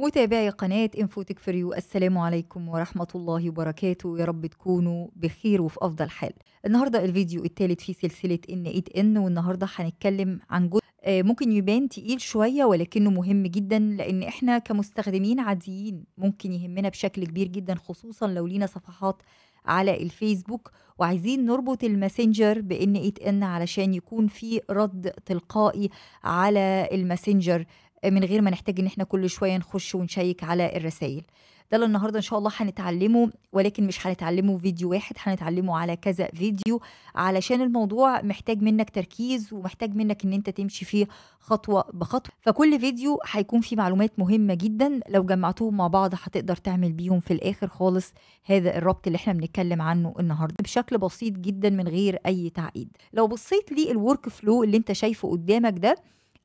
متابعي قناة انفوتك فريو السلام عليكم ورحمة الله وبركاته يا رب تكونوا بخير وفي أفضل حال النهاردة الفيديو الثالث في سلسلة ان ايد ان والنهاردة هنتكلم عن جزء آه، ممكن يبان تقيل شوية ولكنه مهم جدا لأن إحنا كمستخدمين عاديين ممكن يهمنا بشكل كبير جدا خصوصا لو لينا صفحات على الفيسبوك وعايزين نربط الماسنجر بان ايت ان علشان يكون في رد تلقائي على الماسنجر من غير ما نحتاج ان احنا كل شويه نخش ونشيك على الرسائل ده اللي النهارده ان شاء الله هنتعلمه ولكن مش هنتعلمه فيديو واحد هنتعلمه على كذا فيديو علشان الموضوع محتاج منك تركيز ومحتاج منك ان انت تمشي فيه خطوه بخطوه فكل فيديو هيكون فيه معلومات مهمه جدا لو جمعتهم مع بعض هتقدر تعمل بيهم في الاخر خالص هذا الربط اللي احنا بنتكلم عنه النهارده بشكل بسيط جدا من غير اي تعقيد لو بصيت للورك فلو اللي انت شايفه قدامك ده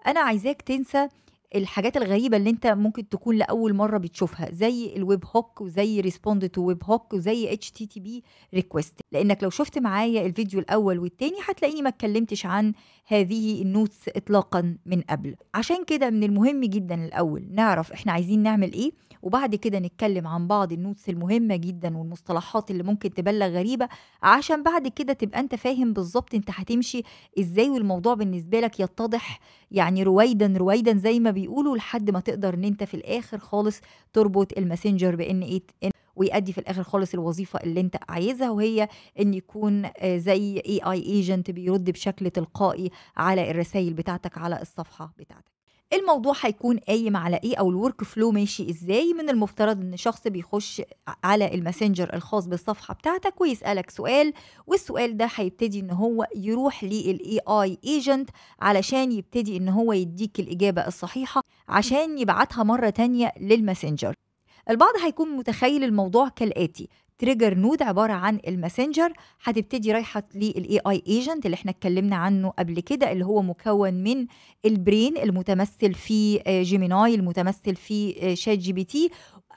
انا عايزاك تنسى الحاجات الغريبة اللي انت ممكن تكون لأول مرة بتشوفها زي الويب هوك وزي ريسبوند تو ويب هوك وزي اتش تي تي بي ريكوست لانك لو شفت معايا الفيديو الاول والتاني هتلاقيني ما اتكلمتش عن هذه النوتس اطلاقا من قبل عشان كده من المهم جدا الاول نعرف احنا عايزين نعمل ايه وبعد كده نتكلم عن بعض النوتس المهمة جدا والمصطلحات اللي ممكن تبلغ غريبة عشان بعد كده تبقى انت فاهم بالظبط انت هتمشي ازاي والموضوع بالنسبة لك يتضح يعني رويدا رويدا زي ما بيقولوا لحد ما تقدر ان انت في الاخر خالص تربط الماسنجر بان ايه ويأدي في الآخر خالص الوظيفة اللي أنت عايزها وهي إن يكون آه، زي اي اي ايجنت بيرد بشكل تلقائي على الرسائل بتاعتك على الصفحة بتاعتك الموضوع هيكون قايم على ايه او الورك فلو ماشي ازاي من المفترض ان شخص بيخش على الماسنجر الخاص بالصفحه بتاعتك ويسالك سؤال والسؤال ده هيبتدي ان هو يروح للاي اي ايجنت علشان يبتدي ان هو يديك الاجابه الصحيحه عشان يبعتها مره تانية للماسنجر البعض هيكون متخيل الموضوع كالآتي تريجر نود عباره عن الماسنجر هتبتدي رايحه للاي اي ايجنت اللي احنا اتكلمنا عنه قبل كده اللي هو مكون من البرين المتمثل في جيميناي آه، المتمثل في شات جي بي تي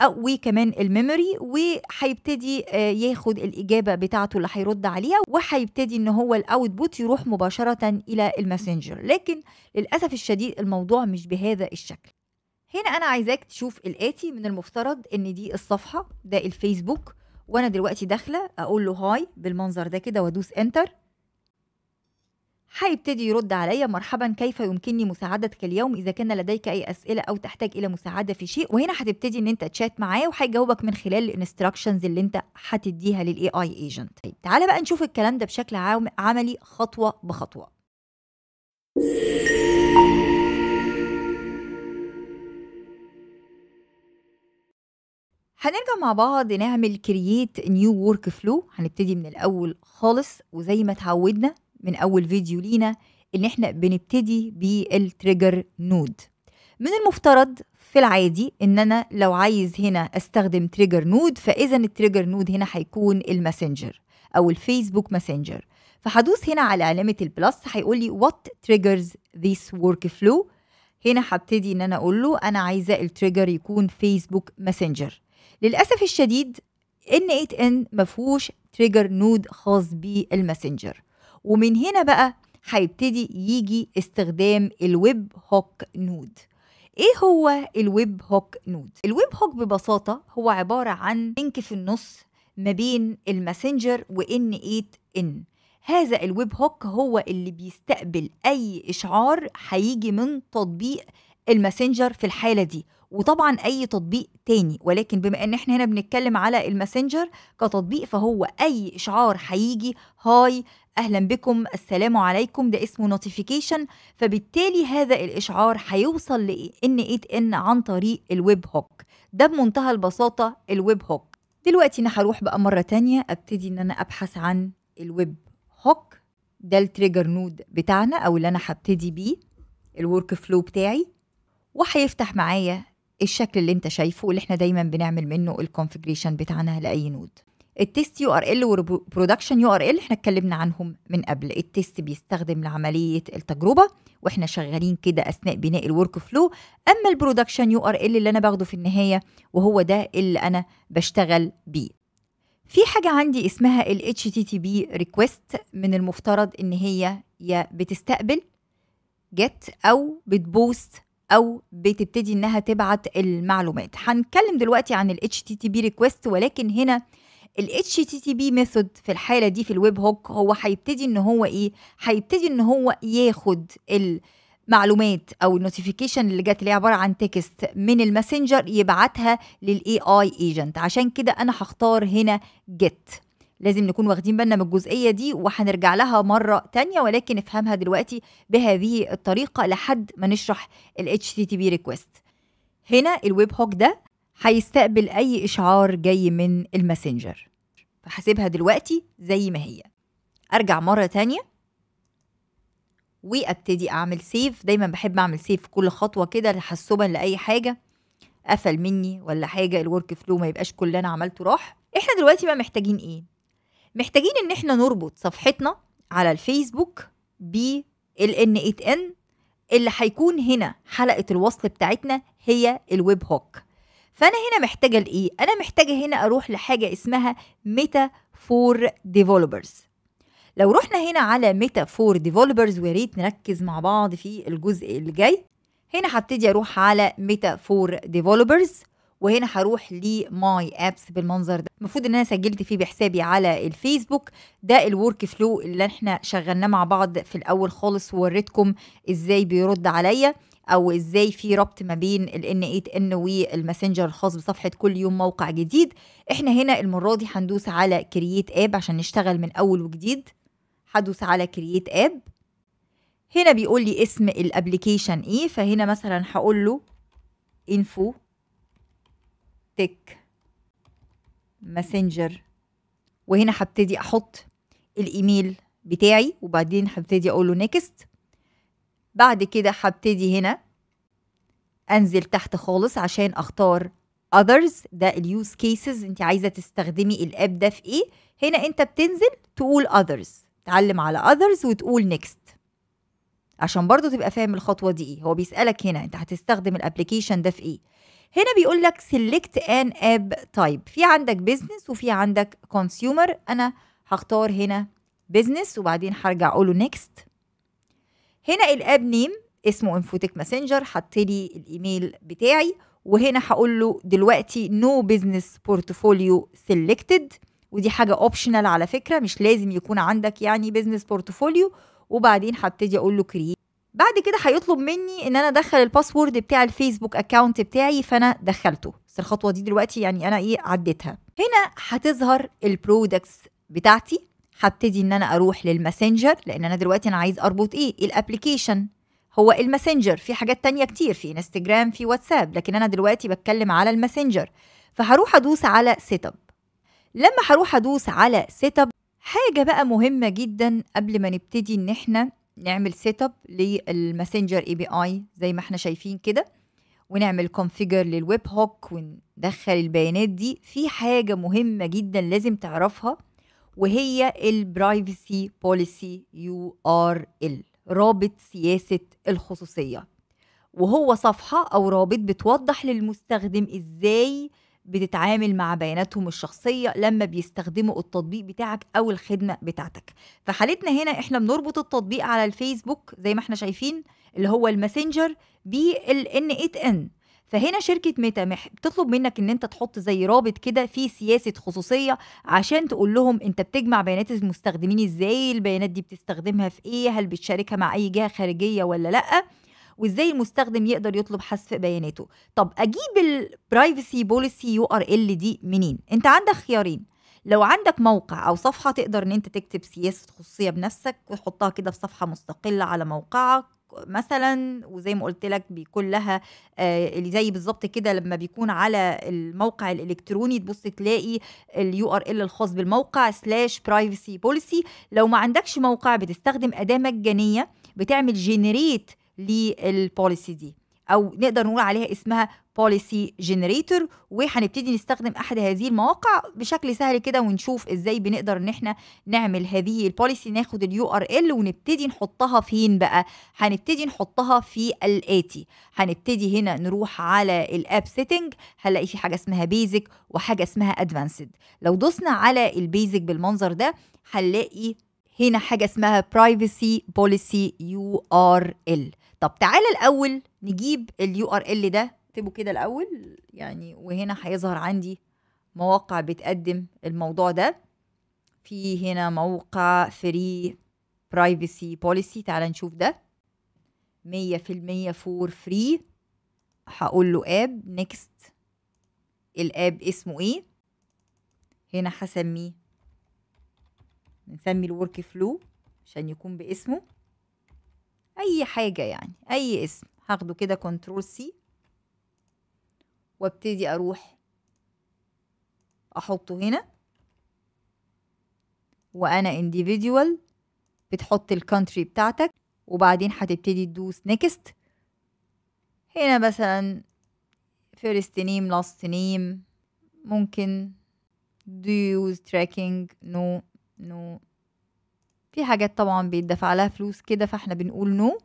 وكمان الميموري وهيبتدي آه، ياخد الاجابه بتاعته اللي هيرد عليها وهيبتدي ان هو الاوتبوت يروح مباشره الى الماسنجر لكن للاسف الشديد الموضوع مش بهذا الشكل هنا انا عايزاك تشوف الاتي من المفترض ان دي الصفحه ده الفيسبوك وانا دلوقتي داخله اقول له هاي بالمنظر ده كده وادوس انتر هيبتدي يرد عليا مرحبا كيف يمكنني مساعدتك اليوم اذا كان لديك اي اسئله او تحتاج الى مساعده في شيء وهنا هتبتدي ان انت تشات معاه وهيجاوبك من خلال الانستراكشنز اللي انت هتديها للاي اي ايجنت طيب تعالى بقى نشوف الكلام ده بشكل عملي خطوه بخطوه هنرجع مع بعض نعمل كرييت نيو ورك فلو هنبتدي من الاول خالص وزي ما اتعودنا من اول فيديو لينا ان احنا بنبتدي بالتريجر نود من المفترض في العادي ان انا لو عايز هنا استخدم تريجر نود فاذا التريجر نود هنا هيكون الماسنجر او الفيسبوك ماسنجر فهدوس هنا على علامه البلس هيقول لي وات تريجرز ذيس ورك فلو هنا هبتدي ان انا اقول له انا عايزه التريجر يكون فيسبوك ماسنجر للأسف الشديد ان 8 ان مفهوش تريجر نود خاص بالماسنجر ومن هنا بقى هيبتدي يجي استخدام الويب هوك نود ايه هو الويب هوك نود الويب هوك ببساطه هو عباره عن لينك في النص ما بين الماسنجر وان 8 ان هذا الويب هوك هو اللي بيستقبل اي اشعار هيجي من تطبيق الماسنجر في الحاله دي وطبعا اي تطبيق تاني ولكن بما ان احنا هنا بنتكلم على الماسنجر كتطبيق فهو اي اشعار هيجي هاي اهلا بكم السلام عليكم ده اسمه نوتيفيكيشن فبالتالي هذا الاشعار هيوصل ل ان إيه ان عن طريق الويب هوك ده بمنتهى البساطه الويب هوك دلوقتي انا هروح بقى مره تانية ابتدي ان انا ابحث عن الويب هوك ده التريجر نود بتاعنا او اللي انا هبتدي بيه الورك فلو بتاعي وهيفتح معايا الشكل اللي انت شايفه واللي احنا دايما بنعمل منه الكونفجريشن بتاعنا لاي نود التست يو ار ال وبرودكشن يو ار ال احنا اتكلمنا عنهم من قبل التست بيستخدم لعمليه التجربه واحنا شغالين كده اثناء بناء الورك فلو اما البرودكشن يو ار ال اللي انا باخده في النهايه وهو ده اللي انا بشتغل بيه في حاجة عندي اسمها ال HTTP request من المفترض إن هي يا بتستقبل جت أو بتبوست او بتبتدي انها تبعت المعلومات هنتكلم دلوقتي عن ال HTTP request ولكن هنا ال HTTP method في الحالة دي في الويب هوك هو هيبتدي ان هو ايه هيبتدي ان هو ياخد المعلومات او النوتيفيكيشن اللي جات اللي عباره عن تكست من الماسنجر يبعتها للاي اي ايجنت عشان كده انا هختار هنا جيت لازم نكون واخدين بالنا من الجزئية دي وهنرجع لها مرة تانية ولكن نفهمها دلوقتي بهذه الطريقة لحد ما نشرح ال HTTP request هنا الويب هوك ده هيستقبل أي إشعار جاي من الماسنجر فحسيبها دلوقتي زي ما هي أرجع مرة تانية وابتدي اعمل سيف دايما بحب اعمل سيف كل خطوه كده تحسبا لاي حاجه قفل مني ولا حاجه الورك فلو ما يبقاش كل اللي انا عملته راح احنا دلوقتي بقى محتاجين ايه محتاجين ان احنا نربط صفحتنا على الفيسبوك بالان ات ان اللي هيكون هنا حلقه الوصل بتاعتنا هي الويب هوك فانا هنا محتاجه لايه انا محتاجه هنا اروح لحاجه اسمها ميتا فور ديفلوبرز لو رحنا هنا على ميتا فور ديفلوبرز ويا ريت نركز مع بعض في الجزء اللي جاي هنا هبتدي اروح على ميتا فور ديفلوبرز وهنا هروح لماي ابس بالمنظر ده المفروض ان انا سجلت فيه بحسابي على الفيسبوك ده الورك فلو اللي احنا شغلناه مع بعض في الاول خالص ووريتكم ازاي بيرد عليا او ازاي في ربط ما بين ال ان 8 ان والماسنجر الخاص بصفحه كل يوم موقع جديد احنا هنا المره دي هندوس على كرييت اب عشان نشتغل من اول وجديد هدوس على كرييت اب هنا بيقول لي اسم الابلكيشن ايه فهنا مثلا هقول له انفو تك ماسنجر وهنا هبتدي احط الايميل بتاعي وبعدين هبتدي اقول له نيكست بعد كده هبتدي هنا انزل تحت خالص عشان اختار others ده اليوز كيسز انت عايزه تستخدمي الاب ده في ايه هنا انت بتنزل تقول others تعلم على others وتقول next عشان برضو تبقى فاهم الخطوه دي ايه هو بيسالك هنا انت هتستخدم الابلكيشن ده في ايه هنا بيقول لك سيلكت ان اب تايب في عندك بزنس وفي عندك كونسيومر انا هختار هنا بزنس وبعدين هرجع اقول له نيكست هنا الاب نيم اسمه انفوتك ماسنجر حط لي الايميل بتاعي وهنا هقول له دلوقتي نو بزنس بورتفوليو سيلكتد ودي حاجه اوبشنال على فكره مش لازم يكون عندك يعني بزنس بورتفوليو وبعدين هبتدي اقول له كرييت بعد كده هيطلب مني ان انا ادخل الباسورد بتاع الفيسبوك اكاونت بتاعي فانا دخلته بس الخطوه دي دلوقتي يعني انا ايه عديتها هنا هتظهر البرودكتس بتاعتي هبتدي ان انا اروح للماسنجر لان انا دلوقتي انا عايز اربط ايه الابلكيشن هو الماسنجر في حاجات تانية كتير في انستجرام في واتساب لكن انا دلوقتي بتكلم على الماسنجر فهروح ادوس على سيت اب لما هروح ادوس على سيت اب حاجه بقى مهمه جدا قبل ما نبتدي ان احنا نعمل سيت اب للماسنجر اي بي اي زي ما احنا شايفين كده ونعمل كونفيجر للويب هوك وندخل البيانات دي في حاجه مهمه جدا لازم تعرفها وهي البرايفسي بوليسي يو ار ال رابط سياسه الخصوصيه وهو صفحه او رابط بتوضح للمستخدم ازاي بتتعامل مع بياناتهم الشخصية لما بيستخدموا التطبيق بتاعك أو الخدمة بتاعتك في حالتنا هنا إحنا بنربط التطبيق على الفيسبوك زي ما إحنا شايفين اللي هو الماسنجر بالان 8 ان فهنا شركة ميتا بتطلب منك ان انت تحط زي رابط كده في سياسة خصوصية عشان تقول لهم انت بتجمع بيانات المستخدمين ازاي البيانات دي بتستخدمها في ايه هل بتشاركها مع اي جهة خارجية ولا لأ وازاي المستخدم يقدر يطلب حذف بياناته طب اجيب البرايفسي بوليسي يو ار ال دي منين انت عندك خيارين لو عندك موقع او صفحه تقدر ان انت تكتب سياسه خصوصيه بنفسك وتحطها كده في صفحه مستقله على موقعك مثلا وزي ما قلت لك بيكون لها اللي آه زي بالظبط كده لما بيكون على الموقع الالكتروني تبص تلاقي اليو ار ال الخاص بالموقع سلاش برايفسي بوليسي لو ما عندكش موقع بتستخدم اداه مجانيه بتعمل جنريت للبوليسي دي او نقدر نقول عليها اسمها بوليسي جنريتور وهنبتدي نستخدم احد هذه المواقع بشكل سهل كده ونشوف ازاي بنقدر ان احنا نعمل هذه البوليسي ناخد اليو ار ال ونبتدي نحطها فين بقى هنبتدي نحطها في الاتي هنبتدي هنا نروح على الاب سيتنج هنلاقي في حاجه اسمها بيزك وحاجه اسمها ادفانسد لو دوسنا على البيزك بالمنظر ده هنلاقي هنا حاجه اسمها برايفسي بوليسي يو ار ال طب تعالى الاول نجيب اليو ار ال ده اكتبه كده الاول يعني وهنا هيظهر عندي مواقع بتقدم الموضوع ده في هنا موقع فري برايفسي بوليسي تعالى نشوف ده 100% فور فري هقول له اب نيكست الاب اسمه ايه هنا هسميه نسمي الورك فلو عشان يكون باسمه اي حاجه يعني اي اسم هاخده كده كنترول سي وابتدي اروح احطه هنا وانا individual بتحط الكونتري بتاعتك وبعدين هتبتدي تدوس نيكست هنا مثلا فيرست نيم لاست نيم ممكن do use tracking no في حاجات طبعا بيدفع لها فلوس كده فاحنا بنقول نو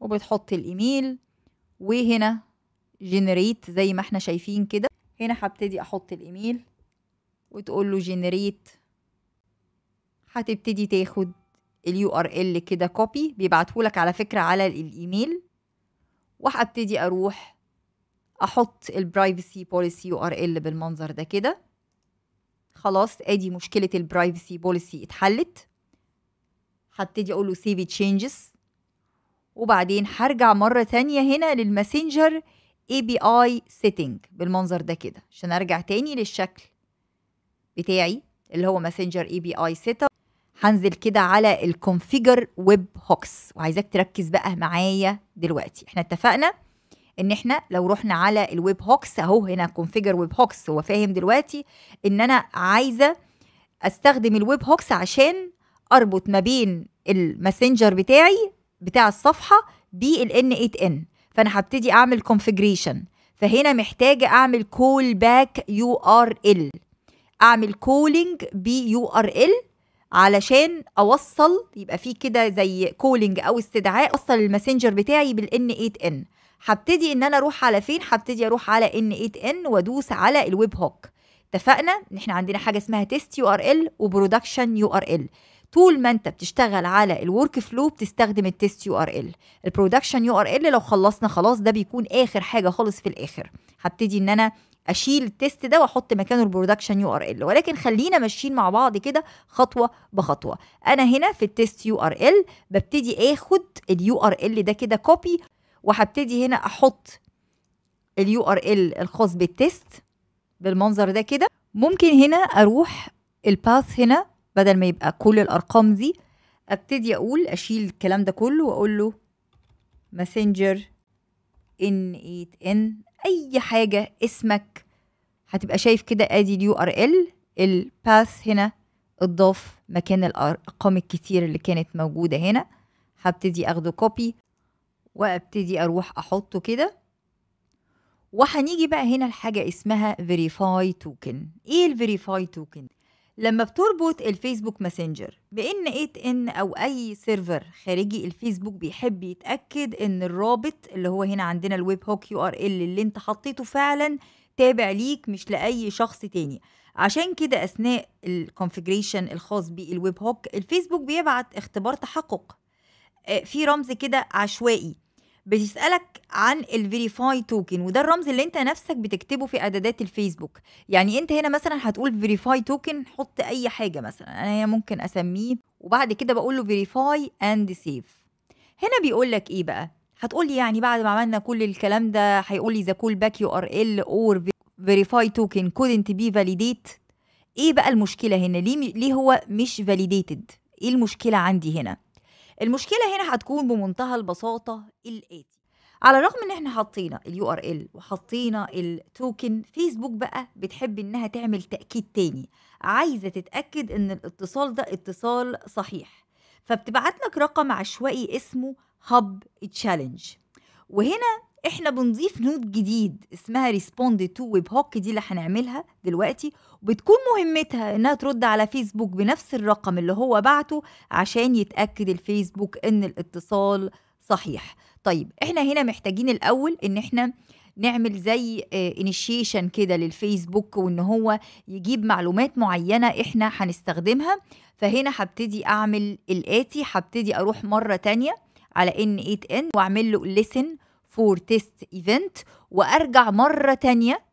وبتحط الايميل وهنا جنريت زي ما احنا شايفين كده هنا هبتدي احط الايميل وتقول له جنريت هتبتدي تاخد اليو ار ال كده كوبي بيبعتهولك على فكره على الايميل وهبتدي اروح احط البرايفسي بوليسي يو ار ال بالمنظر ده كده خلاص ادي مشكله البرايفسي بوليسي اتحلت هبتدي اقول له سيف تشينجز وبعدين هرجع مره تانية هنا للماسنجر اي بي اي سيتنج بالمنظر ده كده عشان ارجع تاني للشكل بتاعي اللي هو ماسنجر اي بي اي سيت اب هنزل كده على الكونفيجر ويب هوكس وعايزاك تركز بقى معايا دلوقتي احنا اتفقنا ان احنا لو رحنا على الويب هوكس اهو هنا كونفيجر ويب هوكس هو فاهم دلوقتي ان انا عايزه استخدم الويب هوكس عشان اربط ما بين الماسنجر بتاعي بتاع الصفحه بالان 8 ان فانا هبتدي اعمل كونفيجريشن فهنا محتاجه اعمل كول باك يو ار ال اعمل كولينج بي يو ار ال علشان اوصل يبقى في كده زي كولينج او استدعاء اوصل الماسنجر بتاعي بالان 8 ان هبتدي ان انا اروح على فين هبتدي اروح على ان 8 ان وادوس على الويب هوك اتفقنا ان احنا عندنا حاجه اسمها تيست يو ار ال وبرودكشن يو ار ال طول ما انت بتشتغل على الورك فلو بتستخدم التيست يو ار ال البرودكشن يو ار ال لو خلصنا خلاص ده بيكون اخر حاجه خالص في الاخر هبتدي ان انا اشيل التيست ده واحط مكانه البرودكشن يو ار ال ولكن خلينا ماشيين مع بعض كده خطوه بخطوه انا هنا في التيست يو ار ال ببتدي اخد اليو ار ال ده كده كوبي وهبتدي هنا احط اليو ار ال الخاص بالتيست بالمنظر ده كده ممكن هنا اروح الباث هنا بدل ما يبقى كل الارقام دي ابتدي اقول اشيل الكلام ده كله واقول له ماسنجر ان 8 ان اي حاجه اسمك هتبقى شايف كده ادي اليو ار ال الباث هنا اتضاف مكان الارقام الكتير اللي كانت موجوده هنا هبتدي اخده كوبي وابتدي اروح احطه كده وهنيجي بقى هنا لحاجه اسمها فيريفاي توكن ايه الفيريفاي توكن لما بتربط الفيسبوك ماسنجر بان ايت ان او اي سيرفر خارجي الفيسبوك بيحب يتاكد ان الرابط اللي هو هنا عندنا الويب هوك يو ار ال اللي انت حطيته فعلا تابع ليك مش لاي شخص تاني عشان كده اثناء الكونفجريشن الخاص بالويب هوك الفيسبوك بيبعت اختبار تحقق آه، في رمز كده عشوائي بيسالك عن الفيريفاي توكن وده الرمز اللي انت نفسك بتكتبه في اعدادات الفيسبوك يعني انت هنا مثلا هتقول فيريفاي توكن حط اي حاجه مثلا انا هنا ممكن اسميه وبعد كده بقول له فيريفاي اند سيف هنا بيقول لك ايه بقى هتقول لي يعني بعد ما عملنا كل الكلام ده هيقول لي ذا كول باك يو ار ال اور فيريفاي توكن كودنت بي فاليديت ايه بقى المشكله هنا ليه ليه هو مش فاليديتد ايه المشكله عندي هنا المشكله هنا هتكون بمنتهى البساطه الاتي على الرغم ان احنا حطينا اليو ار ال وحطينا التوكن فيسبوك بقى بتحب انها تعمل تاكيد تاني عايزه تتاكد ان الاتصال ده اتصال صحيح فبتبعت لك رقم عشوائي اسمه هاب تشالنج وهنا احنا بنضيف نود جديد اسمها ريسبوند تو ويب هوك دي اللي هنعملها دلوقتي وبتكون مهمتها انها ترد على فيسبوك بنفس الرقم اللي هو بعته عشان يتاكد الفيسبوك ان الاتصال صحيح طيب احنا هنا محتاجين الاول ان احنا نعمل زي انيشيشن آه، كده للفيسبوك وان هو يجيب معلومات معينه احنا هنستخدمها فهنا هبتدي اعمل الاتي هبتدي اروح مره تانية على ان 8 ان واعمل له listen فور تيست ايفنت وارجع مره تانية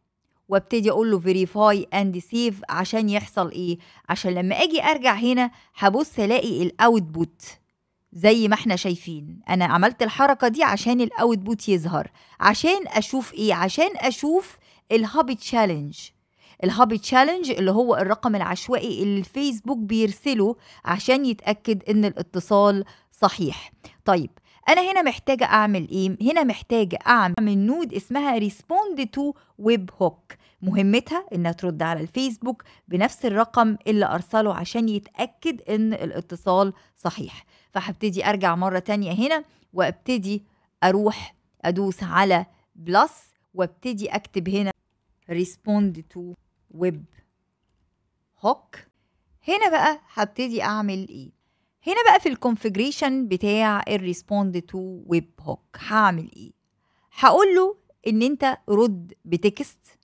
وابتدي اقول له فيريفاي اند سيف عشان يحصل ايه عشان لما اجي ارجع هنا هبص الاقي الاوتبوت زي ما احنا شايفين انا عملت الحركه دي عشان الاوتبوت يظهر عشان اشوف ايه عشان اشوف الهابي تشالنج الهابي تشالنج اللي هو الرقم العشوائي اللي الفيسبوك بيرسله عشان يتاكد ان الاتصال صحيح طيب انا هنا محتاجه اعمل ايه هنا محتاجه اعمل نود اسمها ريسبوند تو ويب هوك مهمتها انها ترد على الفيسبوك بنفس الرقم اللي ارسله عشان يتاكد ان الاتصال صحيح فهبتدي ارجع مره تانية هنا وابتدي اروح ادوس على بلس وابتدي اكتب هنا ريسبوند تو ويب هوك هنا بقى هبتدي اعمل ايه هنا بقى في الكونفجريشن بتاع الريسبوند تو ويب هوك هعمل ايه هقول له ان انت رد بتكست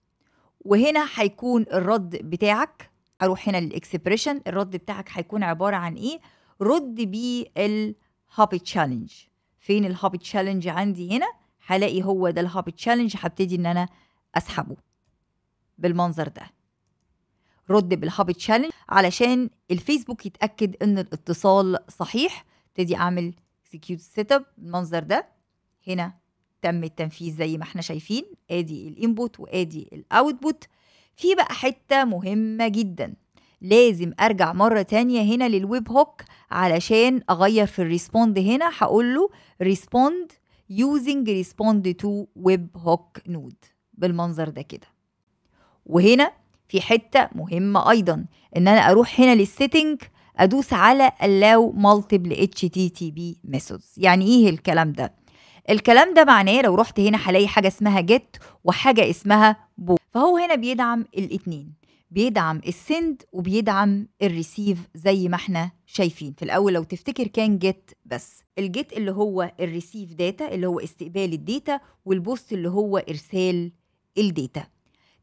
وهنا هيكون الرد بتاعك هروح هنا للاكسبريشن الرد بتاعك هيكون عباره عن ايه رد بيه تشالنج فين الهابي تشالنج عندي هنا هلاقي هو ده الهابي تشالنج هبتدي ان انا اسحبه بالمنظر ده رد بالهاب تشالنج علشان الفيسبوك يتاكد ان الاتصال صحيح ابتدي اعمل اكسكيوت سيت اب المنظر ده هنا تم التنفيذ زي ما احنا شايفين ادي الانبوت وادي الاوتبوت في بقى حته مهمه جدا لازم ارجع مره تانية هنا للويب هوك علشان اغير في الريسبوند هنا هقول له ريسبوند يوزنج ريسبوند تو ويب هوك نود بالمنظر ده كده وهنا في حتة مهمة أيضا إن أنا أروح هنا للسيتنج أدوس على allow multiple http methods يعني إيه الكلام ده؟ الكلام ده معناه لو رحت هنا هلاقي حاجة اسمها جيت وحاجة اسمها بو فهو هنا بيدعم الاتنين بيدعم السند وبيدعم الريسيف زي ما احنا شايفين في الاول لو تفتكر كان جيت بس الجيت اللي هو الريسيف داتا اللي هو استقبال الداتا والبوست اللي هو ارسال الداتا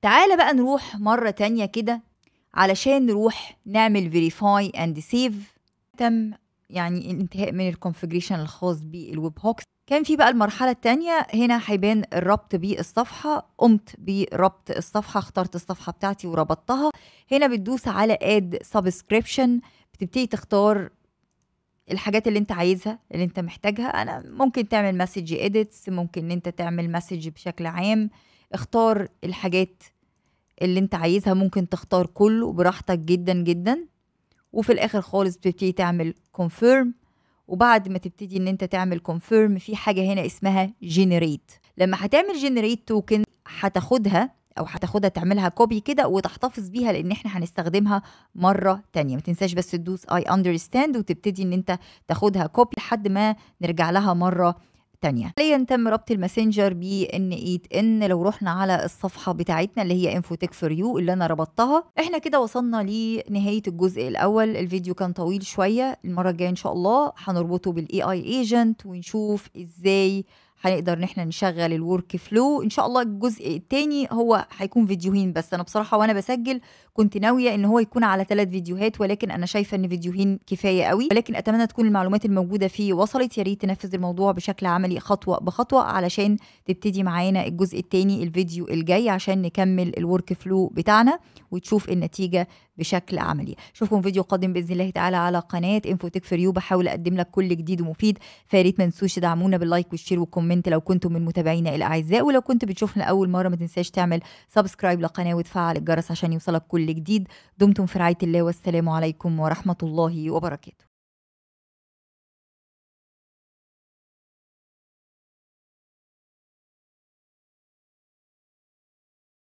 تعالى بقى نروح مرة تانية كده علشان نروح نعمل verify اند سيف تم يعني الانتهاء من الكونفجريشن الخاص بالويب هوكس كان في بقى المرحلة التانية هنا هيبان الربط بالصفحة قمت بربط الصفحة اخترت الصفحة بتاعتي وربطتها هنا بتدوس على اد سبسكريبشن بتبتدي تختار الحاجات اللي انت عايزها اللي انت محتاجها انا ممكن تعمل مسج اديتس ممكن ان انت تعمل مسج بشكل عام اختار الحاجات اللي انت عايزها ممكن تختار كله براحتك جدا جدا وفي الاخر خالص بتبتدي تعمل كونفيرم وبعد ما تبتدي ان انت تعمل كونفيرم في حاجه هنا اسمها generate لما هتعمل generate توكن هتاخدها او هتاخدها تعملها كوبي كده وتحتفظ بيها لان احنا هنستخدمها مره تانية ما تنساش بس تدوس اي اندرستاند وتبتدي ان انت تاخدها كوبي لحد ما نرجع لها مره تانية حاليا تم ربط الماسنجر بان ايت ان لو رحنا على الصفحه بتاعتنا اللي هي انفو تك فور يو اللي انا ربطتها احنا كده وصلنا لنهايه الجزء الاول الفيديو كان طويل شويه المره الجايه ان شاء الله هنربطه بالاي اي ايجنت ونشوف ازاي هنقدر ان احنا نشغل الورك فلو ان شاء الله الجزء الثاني هو هيكون فيديوهين بس انا بصراحه وانا بسجل كنت ناويه ان هو يكون على ثلاث فيديوهات ولكن انا شايفه ان فيديوهين كفايه قوي ولكن اتمنى تكون المعلومات الموجوده فيه وصلت يا ريت تنفذ الموضوع بشكل عملي خطوه بخطوه علشان تبتدي معانا الجزء الثاني الفيديو الجاي عشان نكمل الورك فلو بتاعنا وتشوف النتيجه بشكل عملي اشوفكم فيديو قادم باذن الله تعالى على قناه انفوتك يو بحاول اقدم لك كل جديد ومفيد فياريت ما تنسوش تدعمونا باللايك والشير والكومنت لو كنتم من متابعينا الاعزاء ولو كنت بتشوفنا لاول مره ما تنساش تعمل سبسكرايب للقناه وتفعل الجرس عشان يوصلك كل جديد دمتم في رعايه الله والسلام عليكم ورحمه الله وبركاته